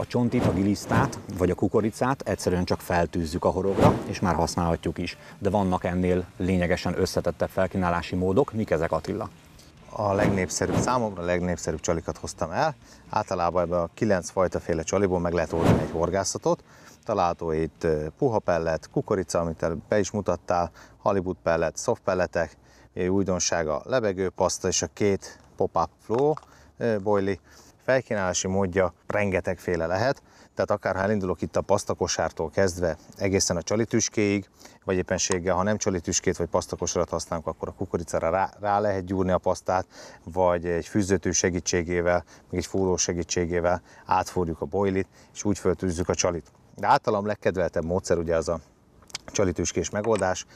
A csontit, a gilisztát vagy a kukoricát egyszerűen csak feltűzzük a horogra, és már használhatjuk is. De vannak ennél lényegesen összetettebb felkínálási módok. Mik ezek, Attila? A legnépszerűbb számomra, a legnépszerűbb csalikat hoztam el. Általában ebben a kilenc fajta féle csaliból meg lehet oldani egy horgászatot. Található itt puha pellet, kukorica, amit be is mutattál, Hollywood pellet, soft pelletek, újdonsága paszta és a két pop-up flow boily felkínálási módja rengetegféle lehet, tehát akár ha elindulok itt a pasztakosártól kezdve egészen a csalitüskéig, vagy éppenséggel, ha nem csalitüskét vagy pasztakosarat használunk, akkor a kukoricára rá, rá lehet gyúrni a pasztát, vagy egy fűzőtű segítségével, meg egy fúró segítségével átfúrjuk a bojlit, és úgy föltűzzük a csalit. De általam legkedveltebb módszer ugye az a csalitüskés megoldás,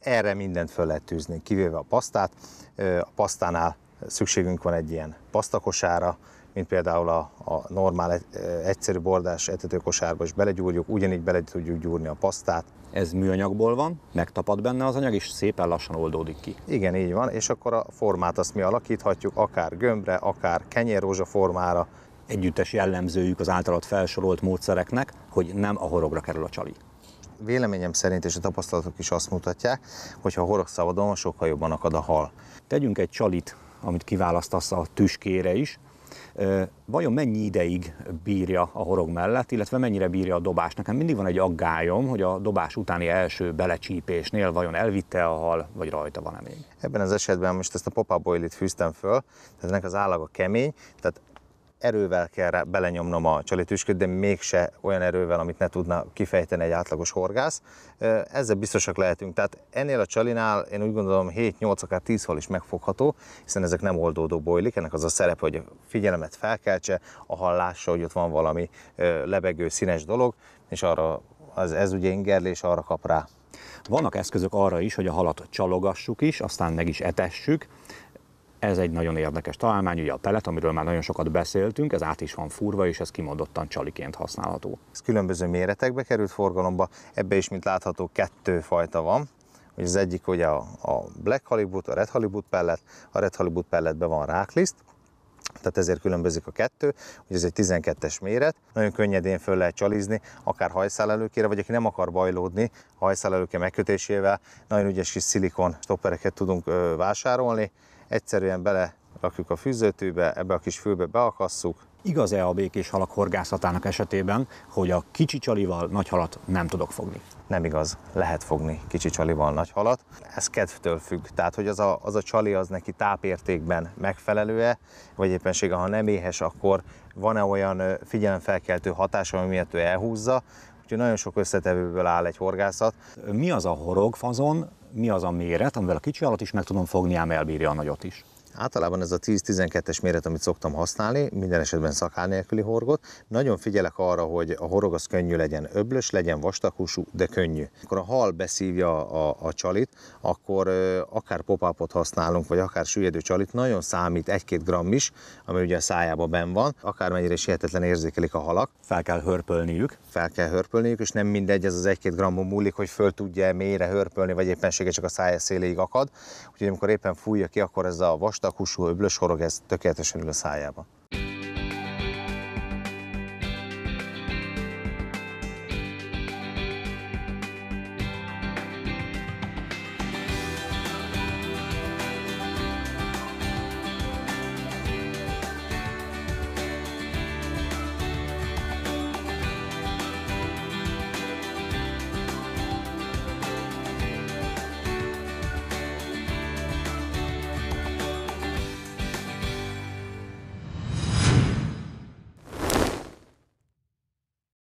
erre mindent föl lehet tűzni, kivéve a pasztát. A pasztánál szükségünk van egy ilyen pasztakosára, mint például a, a normál egyszerű bordás etetőkosárba is belegyúrjuk, ugyanígy bele tudjuk gyúrni a pasztát. Ez műanyagból van, megtapad benne az anyag, és szépen lassan oldódik ki. Igen, így van, és akkor a formát azt mi alakíthatjuk, akár gömbre, akár kenyérrózsa formára. Együttes jellemzőjük az általad felsorolt módszereknek, hogy nem a horogra kerül a csali véleményem szerint és a tapasztalatok is azt mutatják, hogy ha horog szabadon, sokkal jobban akad a hal. Tegyünk egy csalit, amit kiválasztasz a tüskére is, vajon mennyi ideig bírja a horog mellett, illetve mennyire bírja a dobást. Nekem mindig van egy aggályom, hogy a dobás utáni első belecsípésnél vajon elvitte a hal, vagy rajta van-e még. Ebben az esetben most ezt a pop-up fűztem föl, tehát ennek az állaga kemény, tehát erővel kell belenyomnom a csalétüsköt, de mégse olyan erővel, amit ne tudna kifejteni egy átlagos horgász. Ezzel biztosak lehetünk. Tehát ennél a csalinál én úgy gondolom 7-8, akár 10 hal is megfogható, hiszen ezek nem oldódó bojlik. Ennek az a szerepe, hogy a figyelemet felkeltse, a hallása, hogy ott van valami lebegő színes dolog, és arra az, ez ugye ingerlés, arra kap rá. Vannak eszközök arra is, hogy a halat csalogassuk is, aztán meg is etessük. Ez egy nagyon érdekes találmány, ugye a pelet, amiről már nagyon sokat beszéltünk, ez át is van furva, és ez kimondottan csaliként használható. Ez különböző méretekbe került forgalomba, ebbe is, mint látható, kettő fajta van. Az egyik ugye a, Black Hollywood, a Red Hollywood pellet, a Red Hollywood pelletben van rákliszt, tehát ezért különbözik a kettő, hogy ez egy 12-es méret, nagyon könnyedén föl lehet csalizni, akár hajszál előkére, vagy aki nem akar bajlódni, a hajszál előke megkötésével nagyon ügyes kis szilikon stoppereket tudunk vásárolni, Egyszerűen bele rakjuk a fűzőtűbe, ebbe a kis fülbe beakasszuk. Igaz-e a békés halak horgászatának esetében, hogy a kicsi csalival nagy halat nem tudok fogni? Nem igaz, lehet fogni kicsi csalival nagy halat. Ez kedvtől függ, tehát hogy az a, az a csali az neki tápértékben megfelelő-e, vagy éppenséggel ha nem éhes, akkor van-e olyan figyelemfelkeltő hatása, ami miatt ő elhúzza, Úgyhogy nagyon sok összetevőből áll egy horgászat. Mi az a horogfazon, mi az a méret, amivel a kicsi alatt is meg tudom fogni, ám elbírja a nagyot is? Általában ez a 10-12-es méret, amit szoktam használni, minden esetben szakál nélküli horgot. Nagyon figyelek arra, hogy a horog az könnyű legyen öblös, legyen vastagúsú, de könnyű. Akkor a hal beszívja a, a csalit, akkor ö, akár popápot használunk, vagy akár süllyedő csalit, nagyon számít 1-2 gramm is, ami ugye a szájában ben van, akármennyire is hihetetlen érzékelik a halak. Fel kell hörpölniük. Fel kell hörpölniük, és nem mindegy, ez az 1-2 grammon múlik, hogy föl tudja mélyre hörpölni, vagy éppensége csak a szája széléig akad. Úgyhogy amikor éppen fújja ki, akkor ez a vastag vastag húsú öblös horog, ez tökéletesen ül a szájába.